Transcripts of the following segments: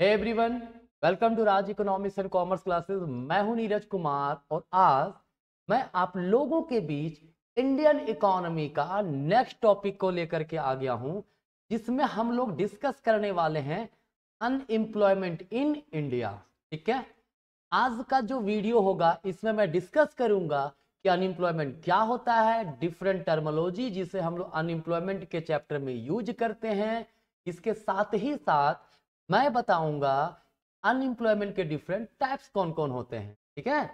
hey everyone welcome to Raj economics and commerce classes मैं हूं नीरज कुमार और आज मैं आप लोगों के बीच इंडियन इकोनॉमी का नेक्स्ट टॉपिक को लेकर के आ गया हूं जिसमें हम लोग डिस्कस करने वाले हैं अनएम्प्लॉयमेंट इन इंडिया ठीक है आज का जो वीडियो होगा इसमें मैं डिस्कस करूंगा कि अनएम्प्लॉयमेंट क्या होता है डिफरेंट टर्मोलॉजी जिसे हम लोग अनएम्प्लॉयमेंट के चैप्टर में यूज करते हैं इसके साथ ही साथ मैं बताऊंगा अनएम्प्लॉयमेंट के डिफरेंट टाइप्स कौन कौन होते हैं ठीक है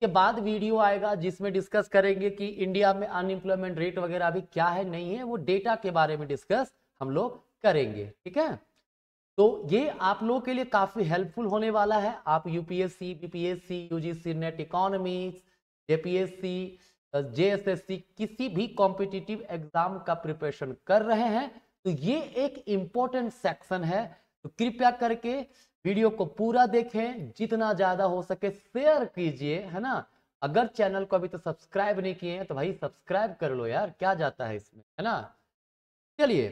के बाद वीडियो आएगा जिसमें डिस्कस करेंगे कि इंडिया में अनएम्प्लॉयमेंट रेट वगैरह अभी क्या है नहीं है वो डेटा के बारे में डिस्कस हम लोग करेंगे ठीक है तो ये आप लोगों के लिए काफी हेल्पफुल होने वाला है आप UPSC BPSC UGC NET economics JPSC JSSC किसी भी कॉम्पिटिटिव एग्जाम का प्रिपरेशन कर रहे हैं तो ये एक इम्पोर्टेंट सेक्शन है तो कृपया करके वीडियो को पूरा देखें जितना ज्यादा हो सके शेयर कीजिए है ना अगर चैनल को अभी तो सब्सक्राइब नहीं किए हैं तो भाई सब्सक्राइब कर लो यार क्या जाता है इसमें है ना चलिए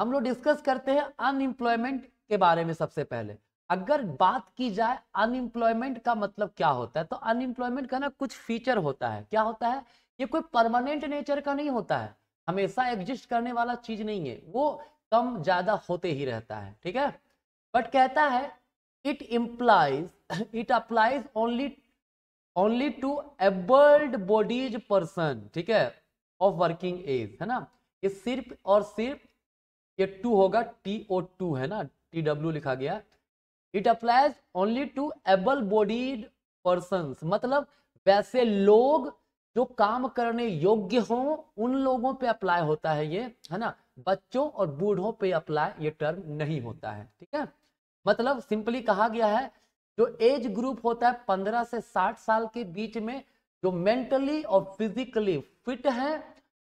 हम लोग डिस्कस करते हैं अनएम्प्लॉयमेंट के बारे में सबसे पहले अगर बात की जाए अनएम्प्लॉयमेंट का मतलब क्या होता है तो अनएम्प्लॉयमेंट का ना कुछ फीचर होता है क्या होता है ये कोई परमानेंट नेचर का नहीं होता है हमेशा एग्जिस्ट करने वाला चीज नहीं है वो कम ज्यादा होते ही रहता है ठीक है बट कहता है it implies it applies only only to abled bodies person ठीक है ऑफ वर्किंग एज है ना ये सिर्फ और सिर्फ ये टू होगा टी ओ टू है ना टी डब्ल्यू लिखा गया it applies only to able bodied person मतलब वैसे लोग जो काम करने योग्य हो उन लोगों पे अप्लाई होता है ये है ना बच्चों और बूढ़ों पे अप्लाई ये टर्म नहीं होता है ठीक है मतलब सिंपली कहा गया है जो एज ग्रुप होता है पंद्रह से साठ साल के बीच में जो मेंटली और फिजिकली फिट है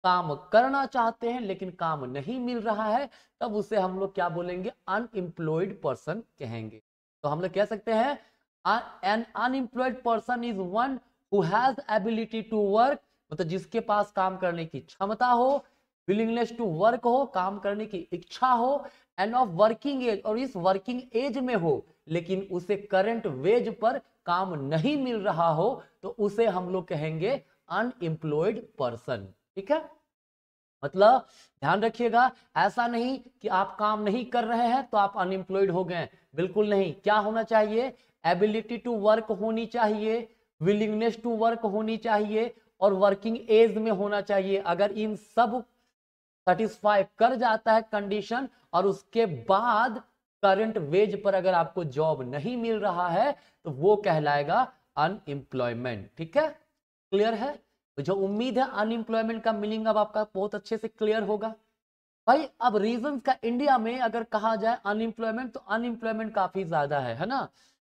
काम करना चाहते हैं लेकिन काम नहीं मिल रहा है तब उसे हम लोग क्या बोलेंगे अनएम्प्लॉयड पर्सन कहेंगे तो हम लोग कह सकते हैं an unemployed person is one who has ability to work मतलब जिसके पास काम करने की क्षमता हो विलिंगनेस टू वर्क हो काम करने की इच्छा हो एंड ऑफ वर्किंग एज और इस वर्किंग एज में हो लेकिन उसे करंट वेज पर काम नहीं मिल रहा हो तो उसे हम लोग कहेंगे अनएम्प्लॉयड पर्सन ठीक है मतलब ध्यान रखिएगा ऐसा नहीं कि आप काम नहीं कर रहे हैं तो आप अनएम्प्लॉयड हो गए बिल्कुल नहीं क्या होना चाहिए एबिलिटी टू वर्क होनी चाहिए विलिंगनेस टू वर्क होनी चाहिए और वर्किंग एज में होना चाहिए अगर इन सब सेटिस्फाई कर जाता है कंडीशन और उसके बाद करंट वेज पर अगर आपको जॉब नहीं मिल रहा है तो वो कहलाएगा अनएम्प्लॉयमेंट ठीक है क्लियर है मुझे तो उम्मीद है अनएम्प्लॉयमेंट का मीनिंग अब आपका बहुत अच्छे से क्लियर होगा भाई अब रीजन का इंडिया में अगर कहा जाए अनएम्प्लॉयमेंट तो अनएम्प्लॉयमेंट काफी ज्यादा है है ना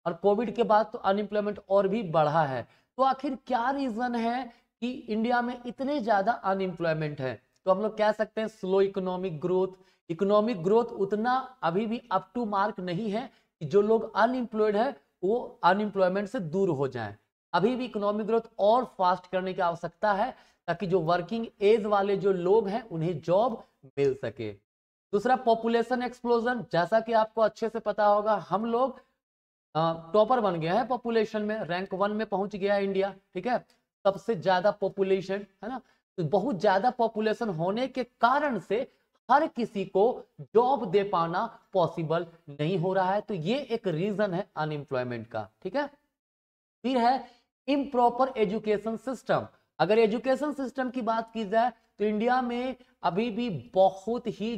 और कोविड के बाद तो अनएम्प्लॉयमेंट और भी बढ़ा है तो आखिर क्या रीजन है कि इंडिया में इतने ज्यादा अनएम्प्लॉयमेंट है तो हम लोग कह सकते हैं slow economic growth economic growth उतना अभी भी अप टू मार्क नहीं है कि जो लोग अनएम्प्लॉयड है वो अनएम्प्लॉयमेंट से दूर हो जाए अभी भी इकोनॉमिक ग्रोथ और फास्ट करने की आवश्यकता है ताकि जो वर्किंग एज वाले जो लोग हैं उन्हें जॉब मिल सके दूसरा पॉपुलेशन एक्सप्लोजन जैसा कि आपको अच्छे से पता होगा हम लोग टॉपर बन गया है पॉपुलेशन में रैंक वन में पहुंच गया है इंडिया ठीक है सबसे ज्यादा पॉपुलेशन है ना तो बहुत ज्यादा पॉपुलेशन होने के कारण से हर किसी को जॉब दे पाना पॉसिबल नहीं हो रहा है तो ये एक रीजन है अनएम्प्लॉयमेंट का ठीक है फिर है इम्प्रॉपर एजुकेशन सिस्टम अगर एजुकेशन सिस्टम की बात की जाए तो इंडिया में अभी भी बहुत ही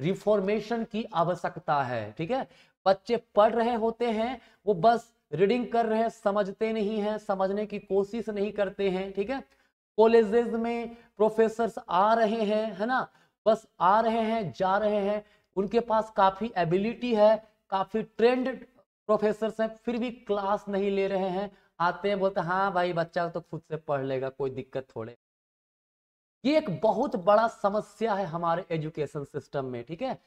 रिफॉर्मेशन की आवश्यकता है ठीक है बच्चे पढ़ रहे होते हैं वो बस रीडिंग कर रहे हैं समझते नहीं हैं समझने की कोशिश नहीं करते हैं ठीक है कॉलेजेस में प्रोफेसर आ रहे हैं है ना बस आ रहे हैं जा रहे हैं उनके पास काफ़ी एबिलिटी है काफ़ी ट्रेंड प्रोफेसर हैं फिर भी क्लास नहीं ले रहे हैं आते हैं बोलते हाँ भाई बच्चा तो खुद से पढ़ लेगा कोई दिक्कत थोड़े ये एक बहुत बड़ा समस्या है हमारे एजुकेशन सिस्टम में ठीक है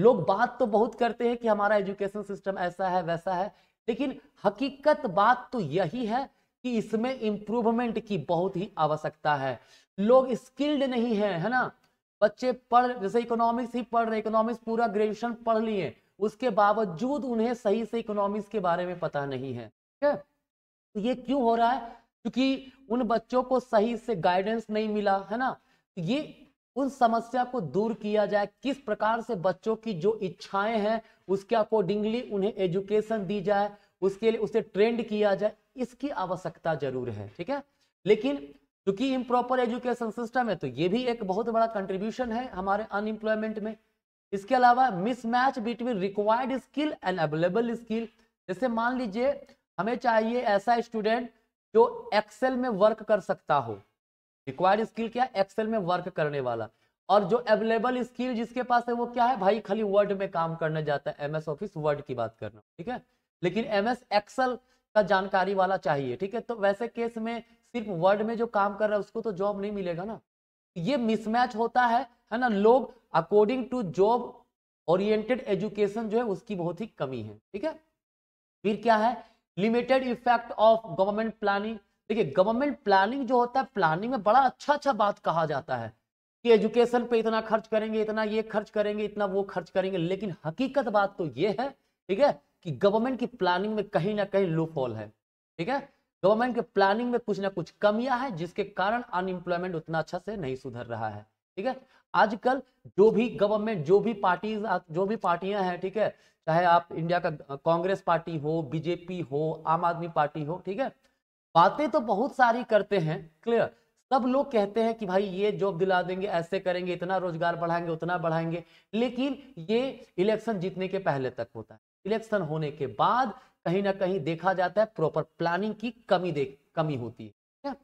लोग बात तो बहुत करते हैं कि हमारा एजुकेशन सिस्टम ऐसा है वैसा है लेकिन हकीकत बात तो यही है कि इसमें इम्प्रूवमेंट की बहुत ही आवश्यकता है लोग स्किल्ड नहीं है है ना बच्चे पढ़ जैसे इकोनॉमिक्स ही पढ़ रहे इकोनॉमिक्स पूरा ग्रेजुएशन पढ़ लिए उसके बावजूद उन्हें सही से इकोनॉमिक्स के बारे में पता नहीं है ठीक है तो ये क्यों हो रहा है क्योंकि उन बच्चों को सही से गाइडेंस नहीं मिला है ना तो ये उन समस्या को दूर किया जाए किस प्रकार से बच्चों की जो इच्छाएं हैं उसके अकॉर्डिंगली उन्हें एजुकेशन दी जाए उसके लिए उसे ट्रेंड किया जाए इसकी आवश्यकता जरूर है ठीक है लेकिन क्योंकि इम्प्रॉपर एजुकेशन सिस्टम है तो ये भी एक बहुत बड़ा कंट्रीब्यूशन है हमारे अनएम्प्लॉयमेंट में इसके अलावा mismatch between required skill and available skill जैसे मान लीजिए हमें चाहिए ऐसा स्टूडेंट जो एक्सेल में वर्क कर सकता हो रिक्वायर्ड स्किल क्या एक्सेल में वर्क करने वाला और जो अवेलेबल स्किल जिसके पास है वो क्या है भाई खाली वर्ड में काम करने जाता है एमएस ऑफिस वर्ड की बात करना ठीक है लेकिन एमएस एक्सेल का जानकारी वाला चाहिए ठीक है तो वैसे केस में सिर्फ वर्ड में जो काम कर रहा है उसको तो जॉब नहीं मिलेगा ना ये मिसमैच होता है है ना लोग according to job oriented education जो है उसकी बहुत ही कमी है ठीक है फिर क्या है limited effect of government planning देखिए गवर्नमेंट प्लानिंग जो होता है प्लानिंग में बड़ा अच्छा अच्छा बात कहा जाता है कि एजुकेशन पे इतना खर्च करेंगे इतना ये खर्च करेंगे इतना वो खर्च करेंगे लेकिन हकीकत बात तो ये है ठीक है कि गवर्नमेंट की प्लानिंग में कहीं ना कहीं लूप होल है ठीक है गवर्नमेंट के प्लानिंग में कुछ ना कुछ कमियां हैं जिसके कारण अनएम्प्लॉयमेंट उतना अच्छा से नहीं सुधर रहा है ठीक है आजकल जो भी गवर्नमेंट जो भी पार्टी जो भी पार्टियां हैं ठीक है चाहे आप इंडिया का कांग्रेस पार्टी हो बीजेपी हो आम आदमी पार्टी हो ठीक है बातें तो बहुत सारी करते हैं क्लियर सब लोग कहते हैं कि भाई ये जॉब दिला देंगे ऐसे करेंगे इतना रोजगार बढ़ाएंगे उतना बढ़ाएंगे लेकिन ये इलेक्शन जीतने के पहले तक होता है इलेक्शन होने के बाद कहीं ना कहीं देखा जाता है प्रॉपर प्लानिंग की कमी देख कमी होती है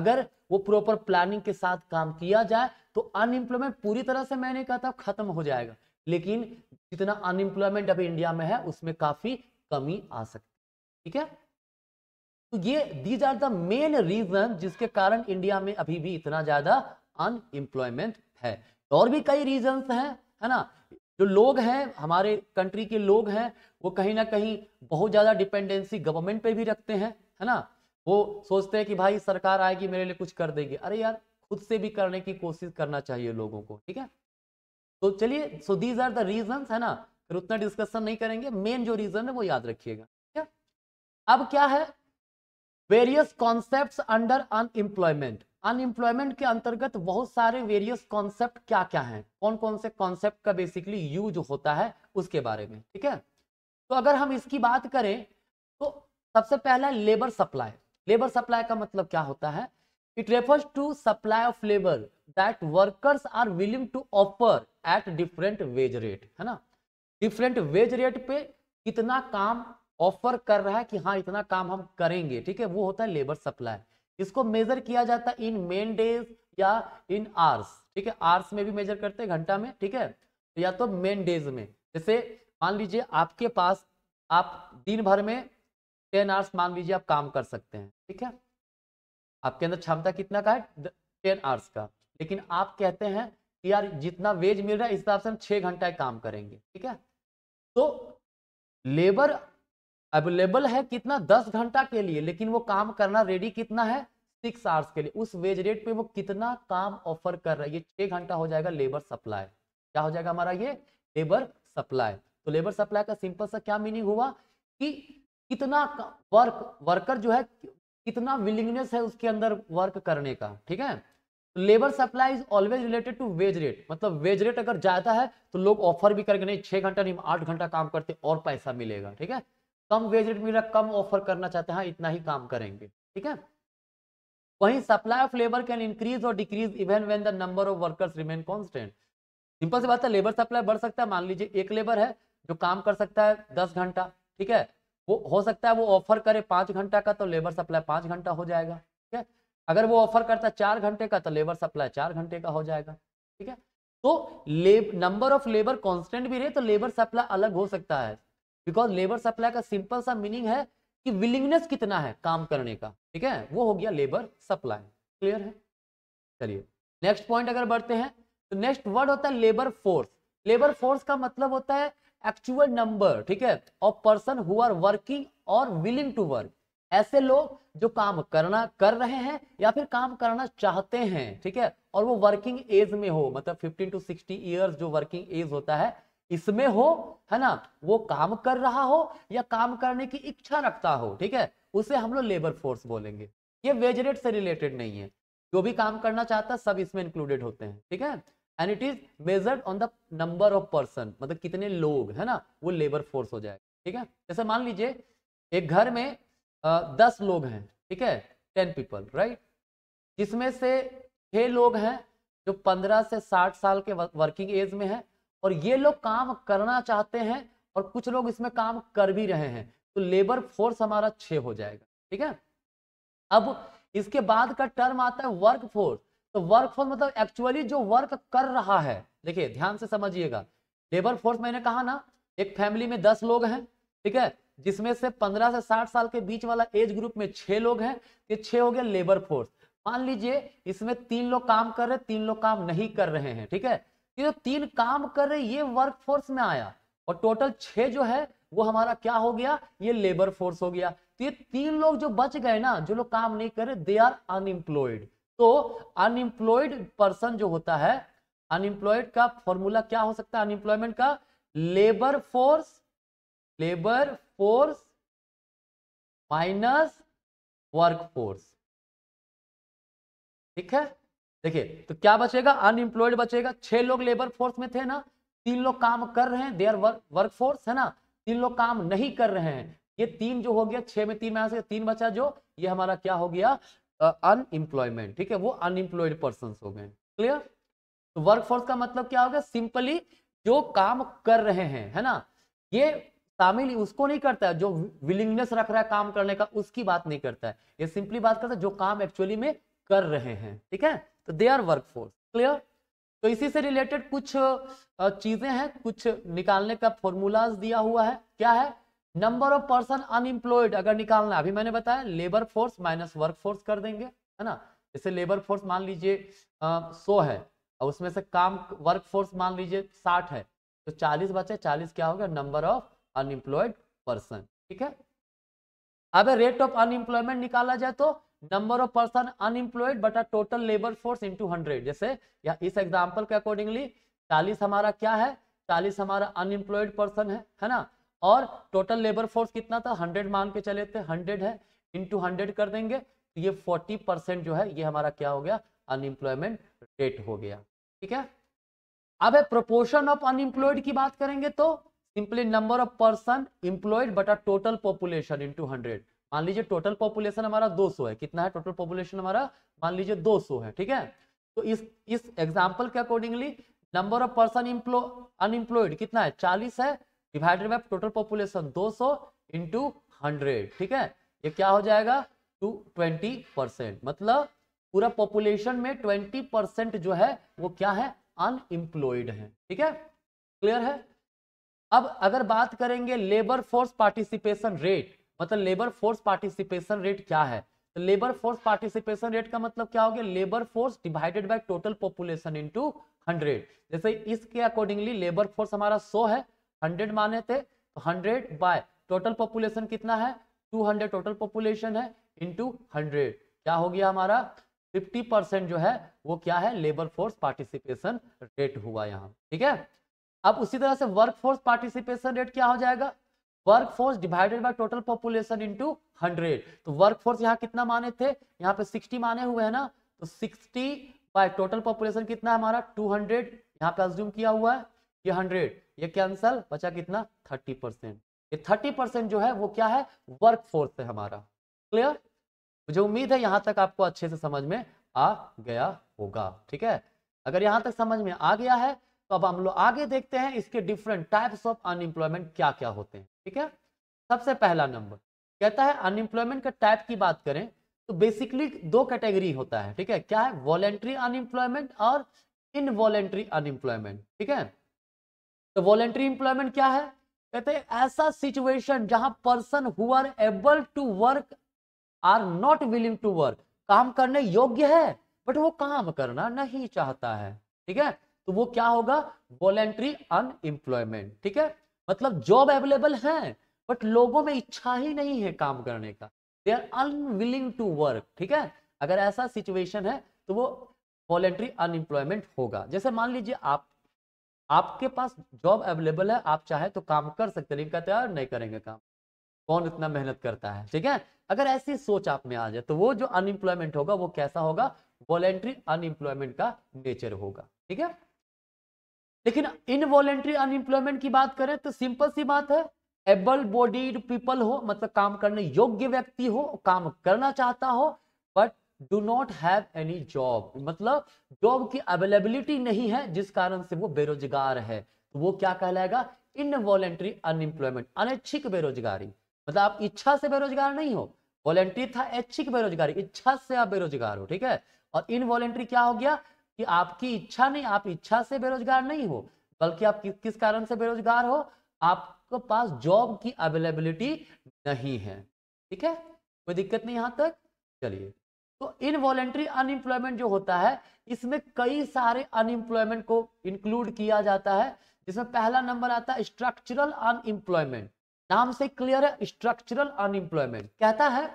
अगर वो प्रॉपर प्लानिंग के साथ काम किया जाए तो अनएम्प्लॉयमेंट पूरी तरह से मैंने कहा था खत्म हो जाएगा लेकिन जितना अनएम्प्लॉयमेंट अभी इंडिया में है उसमें काफी कमी आ सकती है ठीक है तो ये these are the main reason जिसके कारण इंडिया में अभी भी इतना ज्यादा अनएम्प्लॉयमेंट है और भी कई रीजन हैं है ना जो लोग हैं हमारे कंट्री के लोग हैं वो कहीं ना कहीं बहुत ज़्यादा डिपेंडेंसी गवर्नमेंट पे भी रखते हैं है ना वो सोचते हैं कि भाई सरकार आएगी मेरे लिए कुछ कर देगी अरे यार खुद से भी करने की कोशिश करना चाहिए लोगों को ठीक है तो चलिए so these are the reason है ना फिर उतना डिस्कशन नहीं करेंगे मेन जो रीजन है वो याद रखिएगा ठीक है अब क्या है various concept under unemployment unemployment के अंतर्गत बहुत सारे वेरियस कॉन्सेप्ट क्या क्या हैं कौन कौन से कॉन्सेप्ट का बेसिकली यूज होता है उसके बारे में ठीक है तो अगर हम इसकी बात करें तो सबसे पहला लेबर सप्लाई लेबर सप्लाई का मतलब क्या होता है it refers to supply of labour that workers are willing to offer at different wage rate है ना डिफरेंट वेज रेट पे कितना काम ऑफर कर रहा है कि हाँ इतना काम हम करेंगे ठीक है वो होता है लेबर सप्लाई इसको मेजर किया जाता है इन मेन डेज या इन आर्स ठीक है आर्स में भी मेजर करते हैं घंटा में ठीक है या तो मेन डेज में जैसे मान लीजिए आपके पास आप दिन भर में टेन आवर्स मान लीजिए आप काम कर सकते हैं ठीक है आपके अंदर क्षमता कितना का है टेन आवर्स का लेकिन आप कहते हैं कि यार जितना वेज मिल रहा है इस हिसाब से हम छह घंटा काम करेंगे ठीक है तो लेबर अवेलेबल है कितना दस घंटा के लिए लेकिन वो काम करना रेडी कितना है सिक्स आवर्स के लिए उस वेज रेट पे वो कितना काम ऑफर कर रहा है ये छह घंटा हो जाएगा लेबर सप्लाई क्या हो जाएगा हमारा ये लेबर सप्लाई तो लेबर सप्लाई का सिंपल सा क्या मीनिंग हुआ कि कितना वर्क वर्कर जो है कितना विलिंगनेस है उसके अंदर वर्क करने का ठीक है labour supply is always related to wage rate मतलब वेज रेट अगर ज्यादा है तो लोग ऑफर भी करेंगे नहीं छह घंटा नहीं आठ घंटा काम करते और पैसा मिलेगा ठीक है कम वेज रेट मिला कम ऑफर करना चाहते हैं हाँ, इतना ही काम करेंगे ठीक है वहीं supply of labour can increase और decrease even when the number of workers remain constant simple सी बात है लेबर सप्लाई बढ़ सकता है मान लीजिए एक लेबर है जो काम कर सकता है दस घंटा ठीक है वो हो सकता है वो ऑफर करे पांच घंटा का तो लेबर सप्लाई पांच घंटा हो जाएगा ठीक है अगर वो ऑफर करता है चार घंटे का तो लेबर सप्लाई चार घंटे का हो जाएगा ठीक है तो नंबर ऑफ लेबर कॉन्स्टेंट भी रहे तो लेबर सप्लाई अलग हो सकता है बिकॉज लेबर सप्लाई का सिंपल सा मीनिंग है कि विलिंगनेस कितना है काम करने का ठीक है वो हो गया लेबर सप्लाई क्लियर है चलिए नेक्स्ट पॉइंट अगर बढ़ते हैं तो नेक्स्ट वर्ड होता है लेबर फोर्स लेबर फोर्स का मतलब होता है एक्चुअल नंबर ठीक है और पर्सन हु आर वर्किंग और विलिंग टू वर्क ऐसे लोग जो काम करना कर रहे हैं या फिर काम करना चाहते हैं ठीक है और वो वर्किंग एज में हो मतलब 15 टू 60 इयर्स जो वर्किंग एज होता है इसमें हो है ना वो काम कर रहा हो या काम करने की इच्छा रखता हो ठीक है उसे हम लोग लेबर फोर्स बोलेंगे ये वेज रेट से रिलेटेड नहीं है जो भी काम करना चाहता है सब इसमें इंक्लूडेड होते हैं ठीक है and it is measured on the number of person मतलब कितने लोग है ना वो लेबर फोर्स हो जाएगा ठीक है जैसे मान लीजिए एक घर में आ, दस लोग हैं ठीक है टेन पीपल राइट जिसमें से छह लोग हैं जो पंद्रह से साठ साल के वर्किंग एज में है और ये लोग काम करना चाहते हैं और कुछ लोग इसमें काम कर भी रहे हैं तो लेबर फोर्स हमारा छ हो जाएगा ठीक है अब इसके बाद का टर्म आता है वर्क फोर्स तो वर्क फोर्स मतलब एक्चुअली जो वर्क कर रहा है देखिए ध्यान से समझिएगा लेबर फोर्स मैंने कहा ना एक फैमिली में दस लोग हैं ठीक है जिसमें से पंद्रह से साठ साल के बीच वाला एज ग्रुप में छह लोग हैं ये छह हो गया लेबर फोर्स मान लीजिए इसमें तीन लोग काम कर रहे तीन लोग काम नहीं कर रहे हैं ठीक है ये जो तीन काम कर रहे ये वर्क फोर्स में आया और टोटल छह जो है वो हमारा क्या हो गया ये लेबर फोर्स हो गया तो ये तीन लोग जो बच गए ना जो लोग काम नहीं कर रहे दे आर अनएम्प्लॉयड तो अनएम्प्लॉयड पर्सन जो होता है अनएम्प्लॉयड का फॉर्मूला क्या हो सकता है अनएम्प्लॉयमेंट का labour force labour force minus work force ठीक है देखिए तो क्या बचेगा अनएम्प्लॉयड बचेगा छह लोग लेबर फोर्स में थे ना तीन लोग काम कर रहे हैं देयर वर्क फोर्स है ना तीन लोग काम नहीं कर रहे हैं ये तीन जो हो गया छह में तीन में तीन बचा जो ये हमारा क्या हो गया अनएम्प्लॉयमेंट ठीक है वो अनएम्प्लॉयड पर्सन हो गए क्लियर तो वर्क फोर्स का मतलब क्या हो गया सिंपली जो काम कर रहे हैं है ना ये शामिल उसको नहीं करता है जो विलिंगनेस रख रहा है काम करने का उसकी बात नहीं करता है ये सिंपली बात करता है जो काम एक्चुअली में कर रहे हैं ठीक है तो they are work force clear तो इसी से रिलेटेड कुछ चीजें हैं कुछ निकालने का फॉर्मूलाज दिया हुआ है क्या है नंबर ऑफ पर्सन अनएम्प्लॉयड अगर निकालना है अभी मैंने बताया labour force minus work force कर देंगे है ना जैसे लेबर फोर्स मान लीजिए सो है और उसमें से काम वर्क फोर्स मान लीजिए साठ है तो चालीस बचे चालीस क्या हो गया नंबर ऑफ अनएम्प्लॉयड पर्सन ठीक है अब रेट ऑफ अनएम्प्लॉयमेंट निकाला जाए तो number of person unemployed but a total labour force into hundred जैसे या इस एग्जाम्पल के अकॉर्डिंगली चालीस हमारा क्या है चालीस हमारा अनएम्प्लॉयड पर्सन है है ना और टोटल लेबर फोर्स कितना था हंड्रेड मान के चले थे हंड्रेड है इंटू हंड्रेड कर देंगे तो ये फोर्टी परसेंट जो है ये हमारा क्या हो गया अनएम्प्लॉयमेंट रेट हो गया ठीक है अब है प्रोपोर्शन ऑफ अनएम्प्लॉयड की बात करेंगे तो simply number of person employed but a total population into hundred मान लीजिए टोटल पॉपुलेशन हमारा 200 है कितना है टोटल पॉपुलेशन हमारा मान लीजिए 200 है ठीक है तो इस इस एग्जाम्पल के accordingly number of person unemployed कितना है चालीस है डिवाइडेड बाय टोटल पॉपुलेशन 200 सौ इंटू हंड्रेड ठीक है ये क्या हो जाएगा टू ट्वेंटी परसेंट मतलब पूरा पॉपुलेशन में ट्वेंटी परसेंट जो है वो क्या है अनएम्प्लॉयड है ठीक है क्लियर है अब अगर बात करेंगे लेबर फोर्स पार्टिसिपेशन रेट मतलब लेबर फोर्स पार्टिसिपेशन रेट क्या है तो लेबर फोर्स पार्टिसिपेशन रेट का मतलब क्या हो गया labour force divided by total population into 100 जैसे इसके अकॉर्डिंगली लेबर फोर्स हमारा 100 है 100 माने थे तो 100 बाय टोटल पॉपुलेशन कितना है 200 टोटल पॉपुलेशन है इनटू 100 क्या हो गया हमारा 50 परसेंट जो है वो क्या है लेबर फोर्स पार्टिसिपेशन रेट हुआ यहाँ ठीक है अब उसी तरह से वर्क फोर्स पार्टिसिपेशन रेट क्या हो जाएगा workforce divided by total population into hundred तो वर्कफोर्स यहाँ कितना माने थे यहाँ पे सिक्सटी माने हुए है ना तो सिक्सटी बाय टोटल पॉपुलेशन कितना है हमारा टू हंड्रेड यहाँ पे एज्यूम किया हुआ है ये हंड्रेड ये कैंसल बचा कितना थर्टी परसेंट ये थर्टी परसेंट जो है वो क्या है वर्क फोर्स है हमारा क्लियर मुझे उम्मीद है यहाँ तक आपको अच्छे से समझ में आ गया होगा ठीक है अगर यहाँ तक समझ में आ गया है तो अब हम लोग आगे देखते हैं इसके डिफरेंट टाइप्स ऑफ अनएम्प्लॉयमेंट क्या क्या होते हैं ठीक है सबसे पहला नंबर कहता है अनएम्प्लॉयमेंट का टाइप की बात करें तो बेसिकली दो कैटेगरी होता है ठीक है क्या है वॉलेंट्री अनएम्प्लॉयमेंट और इनवॉलेंट्री अनएम्प्लॉयमेंट ठीक है तो वॉलेंट्री एम्प्लॉयमेंट क्या है कहते हैं ऐसा सिचुएशन जहां person who are able to work are not willing to work काम करने योग्य है बट वो काम करना नहीं चाहता है ठीक है तो वो क्या होगा वॉलेंट्री अनएम्प्लॉयमेंट ठीक है मतलब जॉब अवेलेबल है बट लोगों में इच्छा ही नहीं है काम करने का they are unwilling to work ठीक है अगर ऐसा सिचुएशन है तो वो वॉलेंट्री अनएम्प्लॉयमेंट होगा जैसे मान लीजिए आप आपके पास जॉब अवेलेबल है आप चाहे तो काम कर सकते हैं कहते यार नहीं करेंगे काम कौन इतना मेहनत करता है ठीक है अगर ऐसी सोच आप में आ जाए तो वो जो अनएम्प्लॉयमेंट होगा वो कैसा होगा वॉलेंट्री अनएम्प्लॉयमेंट का नेचर होगा ठीक है लेकिन इनवॉलेंट्री अनएम्प्लॉयमेंट की बात करें तो सिंपल सी बात है एबल बॉडीड पीपल हो मतलब काम करने योग्य व्यक्ति हो काम करना चाहता हो but do not have any job मतलब जॉब की अवेलेबिलिटी नहीं है जिस कारण से वो बेरोजगार है तो वो क्या कहलाएगा इनवॉलेंट्री अनएम्प्लॉयमेंट अनैच्छिक बेरोजगारी मतलब आप इच्छा से बेरोजगार नहीं हो वॉलेंट्री था ऐच्छिक बेरोजगारी इच्छा से आप बेरोजगार हो ठीक है और इनवॉलेंट्री क्या हो गया कि आपकी इच्छा नहीं आप इच्छा से बेरोजगार नहीं हो बल्कि आप कि, किस कारण से बेरोजगार हो आपके पास जॉब की अवेलेबिलिटी नहीं है ठीक है कोई दिक्कत नहीं यहां तक चलिए तो इनवॉलेंट्री अनएम्प्लॉयमेंट जो होता है इसमें कई सारे अनएम्प्लॉयमेंट को इंक्लूड किया जाता है जिसमें पहला नंबर आता है स्ट्रक्चरल अनएम्प्लॉयमेंट नाम से क्लियर है स्ट्रक्चरल अनएम्प्लॉयमेंट कहता है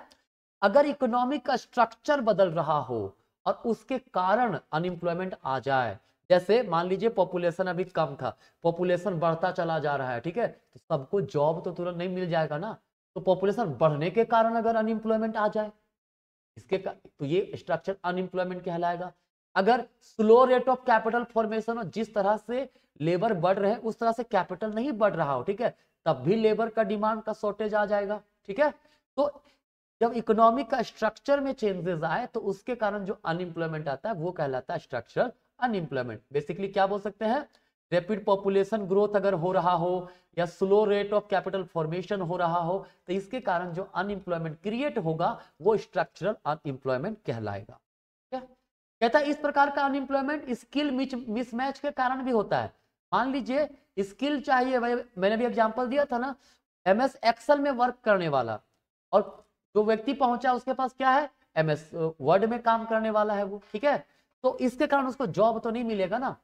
अगर इकोनॉमिक का स्ट्रक्चर बदल रहा हो और उसके कारण अनएम्प्लॉयमेंट आ जाए जैसे मान लीजिए पॉपुलेशन अभी कम था पॉपुलेशन बढ़ता चला जा रहा है ठीक है तो सबको जॉब तो तुरंत नहीं मिल जाएगा ना तो पॉपुलेशन बढ़ने के कारण अगर अनएम्प्लॉयमेंट आ जाए इसके तो ये स्ट्रक्चर अनएम्प्लॉयमेंट कहलाएगा अगर slow rate of capital formation हो जिस तरह से लेबर बढ़ रहे हैं उस तरह से कैपिटल नहीं बढ़ रहा हो ठीक है तब भी लेबर का डिमांड का शॉर्टेज आ जाएगा ठीक है तो जब इकोनॉमी का स्ट्रक्चर में चेंजेस आए तो उसके कारण जो अनएम्प्लॉयमेंट आता है वो कहलाता है स्ट्रक्चर अनएम्प्लॉयमेंट बेसिकली क्या बोल सकते हैं रेपिड पॉपुलेशन ग्रोथ अगर हो रहा हो या slow rate of capital formation हो रहा हो तो इसके कारण जो अनएम्प्लॉयमेंट क्रिएट होगा वो स्ट्रक्चरल अनएम्प्लॉयमेंट कहलाएगा कहता है इस प्रकार का अनएम्प्लॉयमेंट स्किल मिसमैच के कारण भी होता है मान लीजिए स्किल चाहिए मैंने भी एग्जांपल दिया था ना एमएस एक्सेल में वर्क करने वाला और जो तो व्यक्ति पहुंचा उसके पास क्या है एमएस वर्ड में काम करने वाला है वो ठीक है तो इसके कारण उसको जॉब तो नहीं मिलेगा ना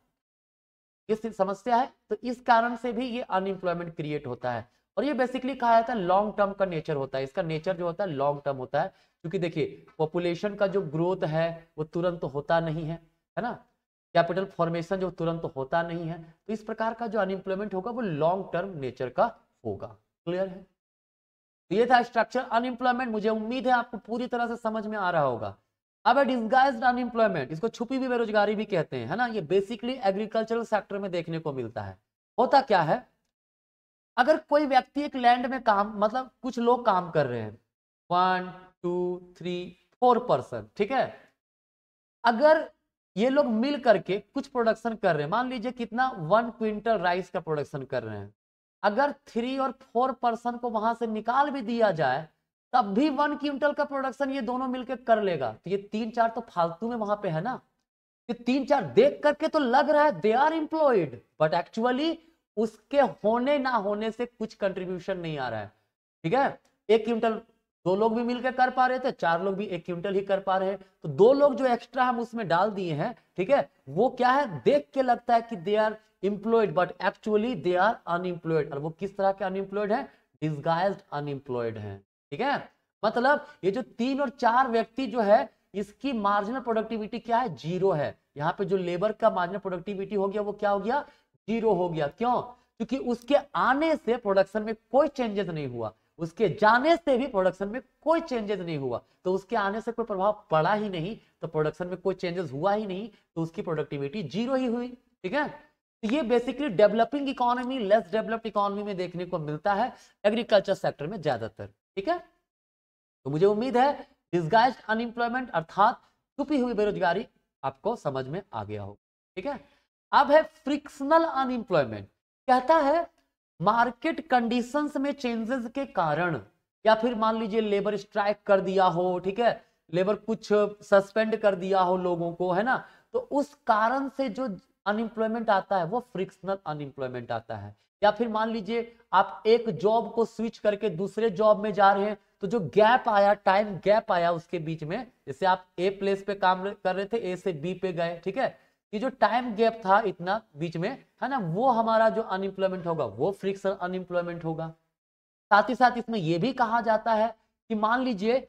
ये समस्या है तो इस कारण से भी ये अनएम्प्लॉयमेंट क्रिएट होता है और ये बेसिकली कहा जाता है लॉन्ग टर्म का नेचर होता है इसका नेचर जो होता है लॉन्ग टर्म होता है क्योंकि देखिए पॉपुलेशन का जो ग्रोथ है वो तुरंत तो होता नहीं है है ना कैपिटल फॉर्मेशन जो तुरंत तो होता नहीं है तो इस प्रकार का जो अनएम्प्लॉयमेंट होगा वो लॉन्ग टर्म नेचर का होगा क्लियर है तो ये था स्ट्रक्चर अनएम्प्लॉयमेंट मुझे उम्मीद है आपको पूरी तरह से समझ में आ रहा होगा अब डिस्गाइज अनएम्प्लॉयमेंट इसको छुपी हुई बेरोजगारी भी कहते हैं है ना ये बेसिकली एग्रीकल्चरल सेक्टर में देखने को मिलता है होता क्या है अगर कोई व्यक्ति एक लैंड में काम मतलब कुछ लोग काम कर रहे हैं one two three four person ठीक है अगर ये लोग मिल करके कुछ प्रोडक्शन कर रहे हैं मान लीजिए कितना वन क्विंटल राइस का प्रोडक्शन कर रहे हैं अगर थ्री और फोर परसेंट को वहां से निकाल भी दिया जाए तब भी वन क्विंटल का प्रोडक्शन ये दोनों मिलकर कर लेगा तो ये तीन चार तो फालतू में वहां पे है ना ये तीन चार देख करके तो लग रहा है they are employed but actually उसके होने ना होने से कुछ कंट्रीब्यूशन नहीं आ रहा है ठीक है एक क्विंटल दो लोग भी मिलकर कर पा रहे थे चार लोग भी एक क्विंटल ही कर पा रहे हैं तो दो लोग जो एक्स्ट्रा हम उसमें डाल दिए हैं ठीक है वो क्या है देख के लगता है कि they are employed but actually they are unemployed और वो किस तरह के अनएम्प्लॉयड है डिस्गाइज अनएम्प्लॉयड है ठीक है मतलब ये जो तीन और चार व्यक्ति जो है इसकी मार्जिनल प्रोडक्टिविटी क्या है जीरो है यहाँ पे जो लेबर का मार्जिनल प्रोडक्टिविटी हो गया वो क्या हो गया जीरो हो गया क्यों क्योंकि उसके आने से प्रोडक्शन में कोई चेंजेस नहीं हुआ उसके जाने से भी प्रोडक्शन में कोई चेंजेस नहीं हुआ तो उसके आने से कोई प्रभाव पड़ा ही नहीं तो प्रोडक्शन में कोई चेंजेस हुआ ही नहीं तो उसकी प्रोडक्टिविटी जीरो ही हुई ठीक है तो ये basically developing economy less developed economy में देखने को मिलता है एग्रीकल्चर सेक्टर में ज्यादातर ठीक है तो मुझे उम्मीद है डिस्गाइज अनएम्प्लॉयमेंट अर्थात छुपी हुई बेरोजगारी आपको समझ में आ गया हो ठीक है अब है फ्रिक्शनल अनएम्प्लॉयमेंट कहता है मार्केट कंडीशंस में चेंजेस के कारण या फिर मान लीजिए लेबर स्ट्राइक कर दिया हो ठीक है लेबर कुछ सस्पेंड कर दिया हो लोगों को है ना तो उस कारण से जो अनएम्प्लॉयमेंट आता है वो फ्रिक्शनल अनएम्प्लॉयमेंट आता है या फिर मान लीजिए आप एक जॉब को स्विच करके दूसरे जॉब में जा रहे हैं तो जो गैप आया टाइम गैप आया उसके बीच में जैसे आप ए प्लेस पे काम कर रहे थे ए से बी पे गए ठीक है ये जो टाइम गैप था इतना बीच में है ना वो हमारा जो अनएम्प्लॉयमेंट होगा वो फ्रिक्शन अनएम्प्लॉयमेंट होगा साथ ही साथ इसमें यह भी कहा जाता है कि मान लीजिए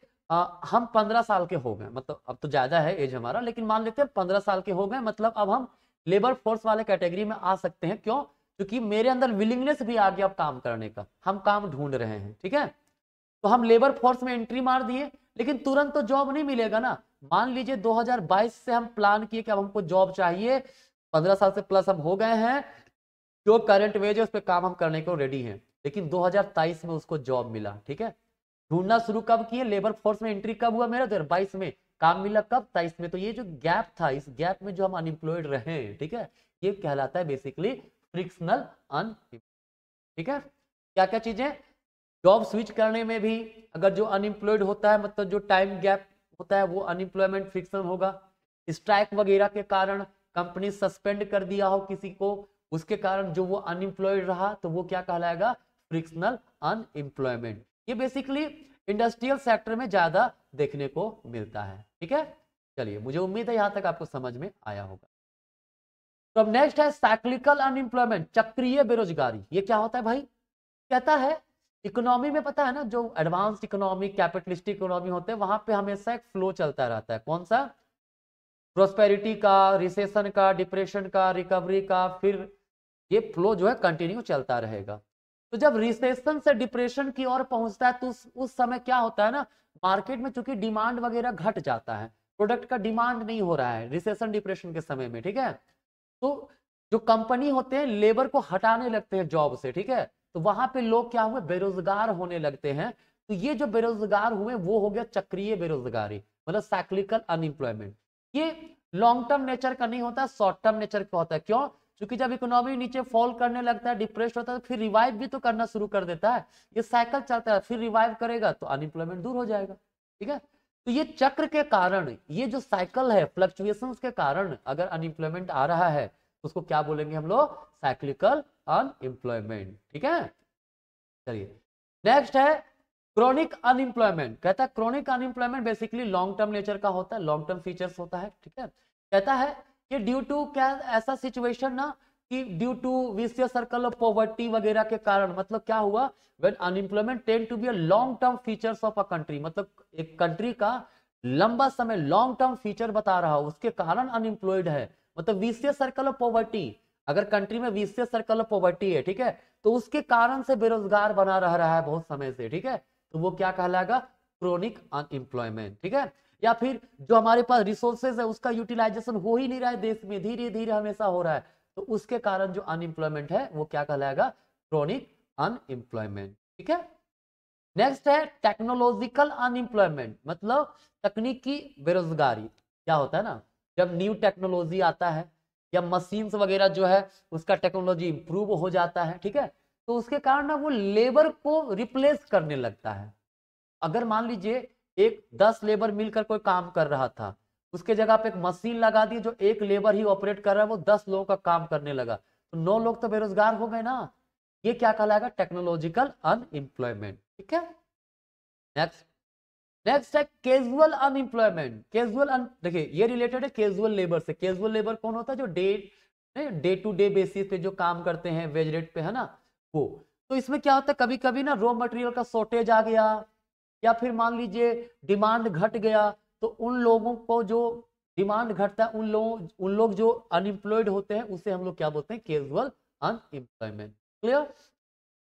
हम पंद्रह साल के हो गए मतलब अब तो ज्यादा है एज हमारा लेकिन मान लेते हैं पंद्रह साल के हो गए मतलब अब हम लेबर फोर्स वाले कैटेगरी में आ सकते हैं क्यों क्योंकि मेरे अंदर विलिंगनेस भी आ गया अब काम करने का हम काम ढूंढ रहे हैं ठीक है तो हम लेबर फोर्स में एंट्री मार दिए लेकिन तुरंत तो जॉब नहीं मिलेगा ना मान लीजिए 2022 से हम प्लान किए कि अब हमको जॉब चाहिए 15 साल से प्लस हम हो गए हैं जो करंट वेज है उस पर काम हम करने को रेडी हैं लेकिन 2023 में उसको जॉब मिला ठीक है ढूंढना शुरू कब किए लेबर फोर्स में एंट्री कब हुआ मेरा दो में काम मिला कब था इसमें तो ये जो गैप था इस गैप में जो हम अनएम्प्लॉयड रहे ठीक है ये कहलाता है बेसिकली फ्रिक्शनल अन ठीक है क्या क्या चीजें जॉब स्विच करने में भी अगर जो अनएम्प्लॉयड होता है मतलब जो टाइम गैप होता है वो अनएम्प्लॉयमेंट फ्रिक्शन होगा स्ट्राइक वगैरह के कारण कंपनी सस्पेंड कर दिया हो किसी को उसके कारण जो वो अनएम्प्लॉयड रहा तो वो क्या कहलाएगा फ्रिक्शनल अनएम्प्लॉयमेंट ये बेसिकली इंडस्ट्रियल सेक्टर में ज्यादा देखने को मिलता है ठीक है चलिए मुझे उम्मीद है यहां तक आपको समझ में आया होगा तो अब नेक्स्ट है साइक्लिकल अनएम्प्लॉयमेंट चक्रीय बेरोजगारी ये क्या होता है भाई कहता है इकोनॉमी में पता है ना जो एडवांस इकोनॉमी कैपिटलिस्ट इकोनॉमी होते हैं वहां पे हमेशा एक फ्लो चलता रहता है कौन सा प्रोस्पेरिटी का रिसेशन का डिप्रेशन का रिकवरी का फिर ये फ्लो जो है कंटिन्यू चलता रहेगा तो जब रिसेशन से डिप्रेशन की ओर पहुंचता है तो उस, उस समय क्या होता है ना मार्केट में चूंकि डिमांड वगैरह घट जाता है प्रोडक्ट का डिमांड नहीं हो रहा है रिसेशन डिप्रेशन के समय में ठीक है तो जो कंपनी होते हैं लेबर को हटाने लगते हैं जॉब से ठीक है तो वहां पे लोग क्या हुए बेरोजगार होने लगते हैं तो ये जो बेरोजगार हुए वो हो गया चक्रीय बेरोजगारी मतलब साइक्लिकल अनएम्प्लॉयमेंट ये लॉन्ग टर्म नेचर का नहीं होता शॉर्ट टर्म नेचर का होता है क्यों क्योंकि जब इकोनॉमी नीचे फॉल करने लगता है डिप्रेस होता है तो फिर रिवाइव भी तो करना शुरू कर देता है ये साइकिल चलता है फिर रिवाइव करेगा तो अनएम्प्लॉयमेंट दूर हो जाएगा ठीक है तो ये चक्र के कारण ये जो साइकिल है फ्लक्चुएशन के कारण अगर अनएम्प्लॉयमेंट आ रहा है तो उसको क्या बोलेंगे हम लोग साइक्लिकल अनएम्प्लॉयमेंट ठीक है चलिए नेक्स्ट है क्रॉनिक अनएम्प्लॉयमेंट कहता है chronic unemployment basically long term nature का होता है लॉन्ग टर्म फीचर्स होता है ठीक है कहता है ये ड्यू टू क्या ऐसा सिचुएशन ना कि due to vicious circle of poverty वगैरह के कारण मतलब क्या हुआ when unemployment tend to be a long term features of a country मतलब एक कंट्री का लंबा समय लॉन्ग टर्म फीचर बता रहा हो उसके कारण अनएम्प्लॉयड है मतलब विशियस सर्कल ऑफ पॉवर्टी अगर कंट्री में विशियस सर्कल ऑफ पॉवर्टी है ठीक है तो उसके कारण से बेरोजगार बना रह रहा है बहुत समय से ठीक है तो वो क्या कहलाएगा क्रोनिक अनएम्प्लॉयमेंट ठीक है या फिर जो हमारे पास रिसोर्सेज है उसका यूटिलाइजेशन हो ही नहीं रहा है देश में धीरे धीरे हमेशा हो रहा है तो उसके कारण जो अनएम्प्लॉयमेंट है वो क्या कहलाएगा क्रॉनिक अनएम्प्लॉयमेंट ठीक है नेक्स्ट है टेक्नोलॉजिकल अनएम्प्लॉयमेंट मतलब तकनीकी बेरोजगारी क्या होता है ना जब न्यू टेक्नोलॉजी आता है या मशीन्स वगैरह जो है उसका टेक्नोलॉजी इंप्रूव हो जाता है ठीक है तो उसके कारण ना वो लेबर को रिप्लेस करने लगता है अगर मान लीजिए एक दस लेबर मिलकर कोई काम कर रहा था उसके जगह पे एक मशीन लगा दी जो एक लेबर ही ऑपरेट कर रहा है वो दस लोगों का काम करने लगा तो नौ लोग तो बेरोजगार हो गए ना ये क्या कहलाएगा टेक्नोलॉजिकल अनएम्प्लॉयमेंट ठीक है नेक्स्ट नेक्स्ट है कैजुअल अनएम्प्लॉयमेंट कैजुअल अन देखिए ये रिलेटेड है कैजुअल लेबर से कैजुअल लेबर कौन होता है जो day day to day basis पे जो काम करते हैं वेज रेट पे है ना वो तो इसमें क्या होता है कभी कभी ना रॉ मटेरियल का शॉर्टेज आ गया या फिर मान लीजिए डिमांड घट गया तो उन लोगों को जो डिमांड घटता है उन लोगों उन लोग जो अनएम्प्लॉयड होते हैं उसे हम लोग क्या बोलते हैं केजुअल अनएम्प्लॉयमेंट क्लियर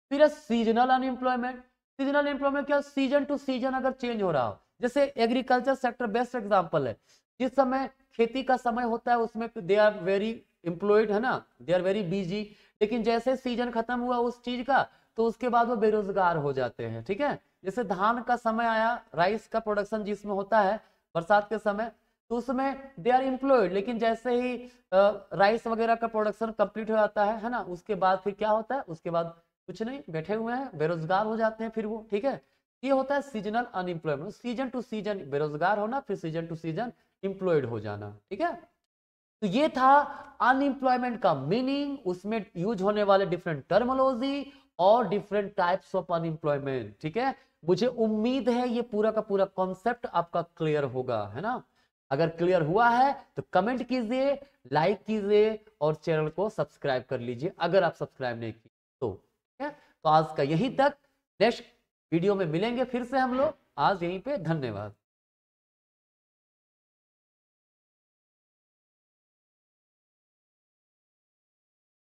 फिर सीजनल अनएम्प्लॉयमेंट सीजनल एम्प्लॉयमेंट क्या सीजन टू सीजन अगर चेंज हो रहा हो जैसे एग्रीकल्चर सेक्टर बेस्ट एग्जाम्पल है जिस समय खेती का समय होता है उसमें दे आर वेरी एम्प्लॉयड है ना दे आर वेरी बिजी लेकिन जैसे सीजन खत्म हुआ उस चीज का तो उसके बाद वो बेरोजगार हो जाते हैं ठीक है जैसे धान का समय आया राइस का प्रोडक्शन जिसमें होता है बरसात के समय तो उसमें दे आर इम्प्लॉयड लेकिन जैसे ही राइस वगैरह का प्रोडक्शन कंप्लीट हो जाता है है ना उसके बाद फिर क्या होता है उसके बाद कुछ नहीं बैठे हुए हैं बेरोजगार हो जाते हैं फिर वो ठीक है ये होता है seasonal unemployment season to season बेरोजगार होना फिर सीजन टू सीजन इंप्लॉयड हो जाना ठीक है तो ये था अनएम्प्लॉयमेंट का मीनिंग उसमें यूज होने वाले डिफरेंट टर्मोलॉजी और डिफरेंट टाइप्स ऑफ अनएम्प्लॉयमेंट ठीक है मुझे उम्मीद है ये पूरा का पूरा कॉन्सेप्ट आपका क्लियर होगा है ना अगर क्लियर हुआ है तो कमेंट कीजिए लाइक कीजिए और चैनल को सब्सक्राइब कर लीजिए अगर आप सब्सक्राइब नहीं की तो ठीक है तो आज का यहीं तक नेक्स्ट वीडियो में मिलेंगे फिर से हम लोग आज यहीं पे धन्यवाद